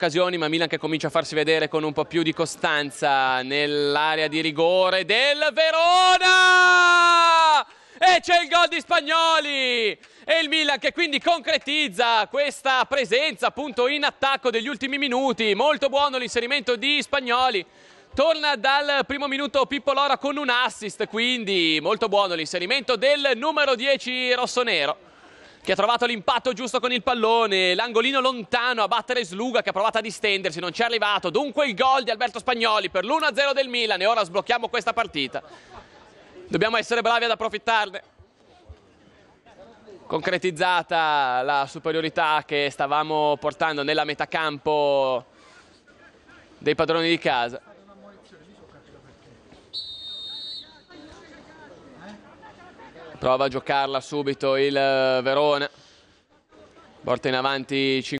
occasioni ma Milan che comincia a farsi vedere con un po' più di costanza nell'area di rigore del Verona e c'è il gol di Spagnoli e il Milan che quindi concretizza questa presenza appunto in attacco degli ultimi minuti molto buono l'inserimento di Spagnoli Torna dal primo minuto Pippo Lora con un assist, quindi molto buono l'inserimento del numero 10 rossonero che ha trovato l'impatto giusto con il pallone, l'angolino lontano a battere Sluga che ha provato a distendersi, non ci è arrivato, dunque il gol di Alberto Spagnoli per l'1-0 del Milan e ora sblocchiamo questa partita. Dobbiamo essere bravi ad approfittarne. Concretizzata la superiorità che stavamo portando nella metà campo dei padroni di casa. prova a giocarla subito il eh, Verona porta in avanti 5